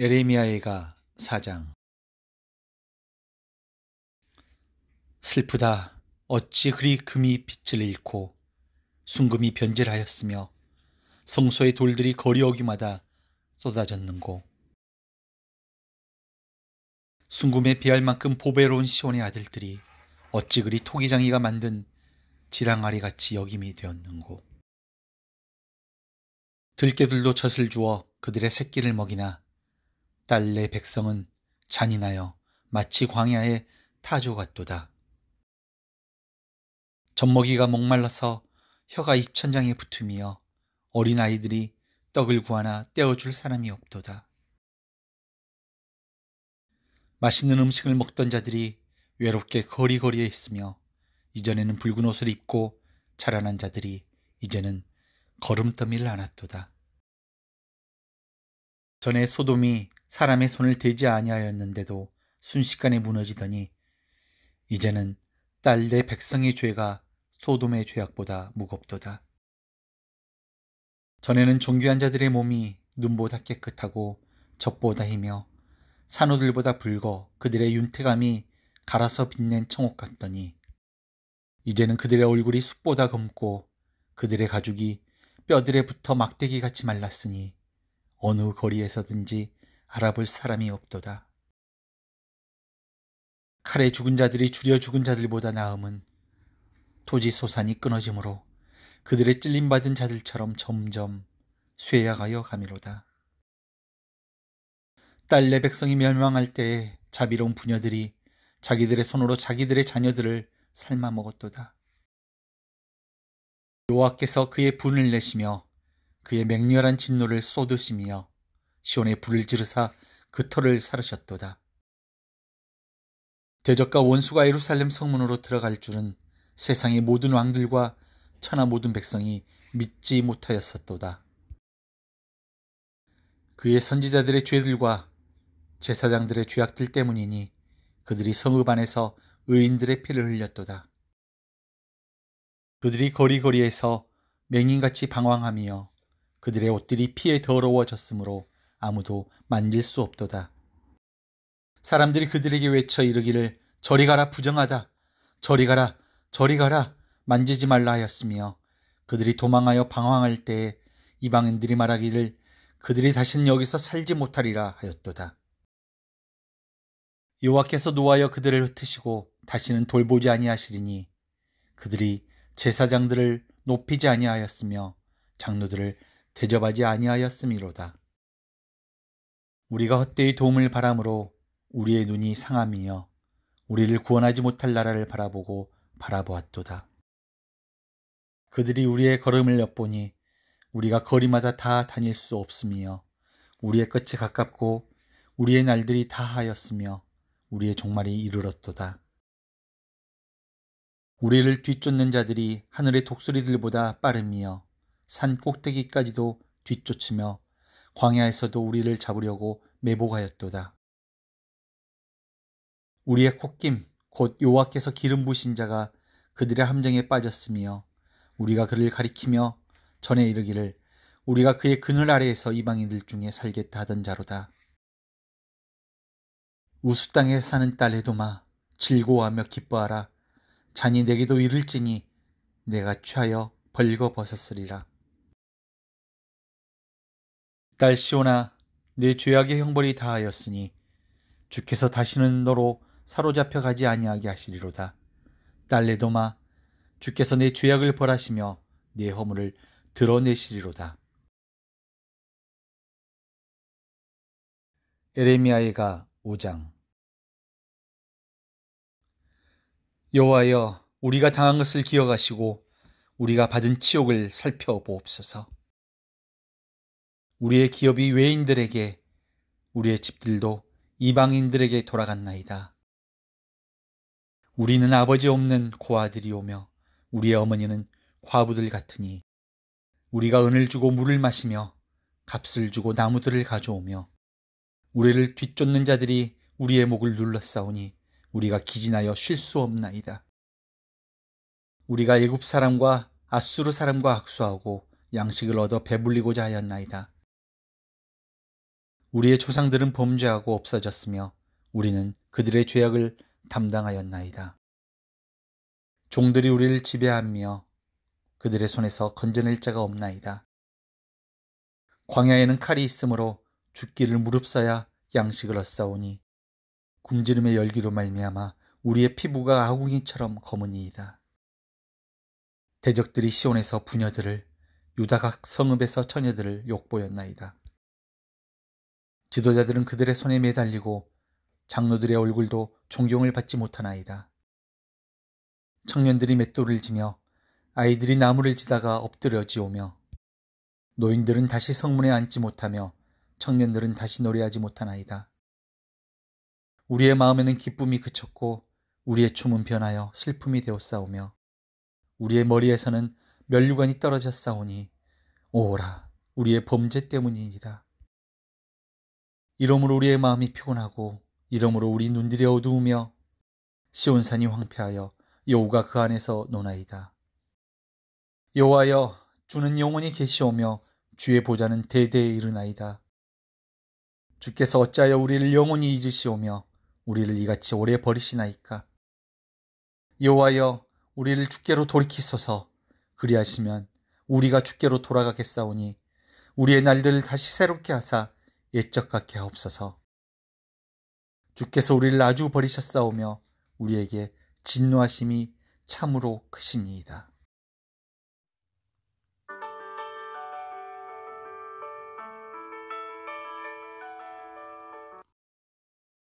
에레미야의가사장 슬프다 어찌 그리 금이 빛을 잃고 순금이 변질하였으며 성소의 돌들이 거리 어귀마다 쏟아졌는고 순금에 비할 만큼 보배로운 시온의 아들들이 어찌 그리 토기장이가 만든 지랑아리 같이 역임이 되었는고 들개들도 젖을 주어 그들의 새끼를 먹이나 딸래 백성은 잔인하여 마치 광야의 타조 같도다. 젖먹이가 목말라서 혀가 입천장에 붙으며 어린아이들이 떡을 구하나 떼어줄 사람이 없도다. 맛있는 음식을 먹던 자들이 외롭게 거리거리에 있으며 이전에는 붉은 옷을 입고 자라난 자들이 이제는 걸음더미를 안았도다. 전에 소돔이 사람의 손을 대지 아니하였는데도 순식간에 무너지더니 이제는 딸 내 백성의 죄가 소돔의 죄악보다 무겁도다. 전에는 종교한 자들의 몸이 눈보다 깨끗하고 젖보다 희며 산호들보다 붉어 그들의 윤택함이 갈아서 빛낸 청옥 같더니 이제는 그들의 얼굴이 숯보다 검고 그들의 가죽이 뼈들에 붙어 막대기같이 말랐으니 어느 거리에서든지 알아볼 사람이 없도다. 칼에 죽은 자들이 줄여 죽은 자들보다 나음은 토지 소산이 끊어지므로 그들의 찔림받은 자들처럼 점점 쇠약하여 가미로다. 딸내 백성이 멸망할 때에 자비로운 부녀들이 자기들의 손으로 자기들의 자녀들을 삶아 먹었도다. 요하께서 그의 분을 내시며 그의 맹렬한 진노를 쏟으시며 시온에 불을 지르사 그 터를 사르셨도다. 대적과 원수가 예루살렘 성문으로 들어갈 줄은 세상의 모든 왕들과 천하 모든 백성이 믿지 못하였었도다. 그의 선지자들의 죄들과 제사장들의 죄악들 때문이니 그들이 성읍 안에서 의인들의 피를 흘렸도다. 그들이 거리거리에서 맹인같이 방황하며 그들의 옷들이 피에 더러워졌으므로 아무도 만질 수 없도다. 사람들이 그들에게 외쳐 이르기를 저리 가라 부정하다. 저리 가라 저리 가라 만지지 말라 하였으며 그들이 도망하여 방황할 때에 이방인들이 말하기를 그들이 다시는 여기서 살지 못하리라 하였도다. 여호와께서 노하여 그들을 흩으시고 다시는 돌보지 아니하시리니 그들이 제사장들을 높이지 아니하였으며 장로들을 대접하지 아니하였음이로다. 우리가 헛되이 도움을 바람으로 우리의 눈이 상함이여 우리를 구원하지 못할 나라를 바라보고 바라보았도다. 그들이 우리의 걸음을 엿보니 우리가 거리마다 다 다닐 수없으며 우리의 끝이 가깝고 우리의 날들이 다 하였으며 우리의 종말이 이르렀도다. 우리를 뒤쫓는 자들이 하늘의 독수리들보다 빠름이여 산 꼭대기까지도 뒤쫓으며 광야에서도 우리를 잡으려고 매복하였도다. 우리의 콧김 곧요하께서 기름 부신 자가 그들의 함정에 빠졌으며 우리가 그를 가리키며 전에 이르기를 우리가 그의 그늘 아래에서 이방인들 중에 살겠다 하던 자로다. 우수 땅에 사는 딸 에도마 즐거워하며 기뻐하라 잔이 내게도 이를지니 내가 취하여 벌거벗었으리라. 딸 시온아 내 죄악의 형벌이 다하였으니 주께서 다시는 너로 사로잡혀 가지 아니하게 하시리로다. 딸 레도마 주께서 내 죄악을 벌하시며 내 허물을 드러내시리로다. 에레미아이가 5장 여호와여 우리가 당한 것을 기억하시고 우리가 받은 치욕을 살펴보옵소서. 우리의 기업이 외인들에게 우리의 집들도 이방인들에게 돌아갔나이다. 우리는 아버지 없는 고아들이오며 우리의 어머니는 과부들 같으니 우리가 은을 주고 물을 마시며 값을 주고 나무들을 가져오며 우리를 뒤쫓는 자들이 우리의 목을 눌렀사오니 우리가 기진하여 쉴 수 없나이다. 우리가 예굽 사람과 아수르 사람과 악수하고 양식을 얻어 배불리고자 하였나이다. 우리의 조상들은 범죄하고 없어졌으며 우리는 그들의 죄악을 담당하였나이다. 종들이 우리를 지배하며 그들의 손에서 건져낼 자가 없나이다. 광야에는 칼이 있으므로 죽기를 무릅싸야 양식을 얻사오니 굶지름의 열기로 말미암아 우리의 피부가 아궁이처럼 검은이이다. 대적들이 시온에서 부녀들을 유다각 성읍에서 처녀들을 욕보였나이다. 지도자들은 그들의 손에 매달리고 장로들의 얼굴도 존경을 받지 못하나이다. 청년들이 맷돌을 지며 아이들이 나무를 지다가 엎드려 지오며 노인들은 다시 성문에 앉지 못하며 청년들은 다시 노래하지 못하나이다. 우리의 마음에는 기쁨이 그쳤고 우리의 춤은 변하여 슬픔이 되어싸우며 우리의 머리에서는 멸류관이 떨어졌사오니 오라 우리의 범죄 때문입니이다 이러므로 우리의 마음이 피곤하고 이러므로 우리 눈들이 어두우며 시온산이 황폐하여 여호가 그 안에서 노나이다. 여호와여 주는 영원히 계시오며 주의 보좌는 대대에 이르나이다. 주께서 어찌하여 우리를 영원히 잊으시오며 우리를 이같이 오래 버리시나이까. 여호와여 우리를 주께로 돌이키소서 그리하시면 우리가 주께로 돌아가겠사오니 우리의 날들을 다시 새롭게 하사 예적 같게 하옵소서. 주께서 우리를 아주 버리셨사오며 우리에게 진노하심이 참으로 크시니이다.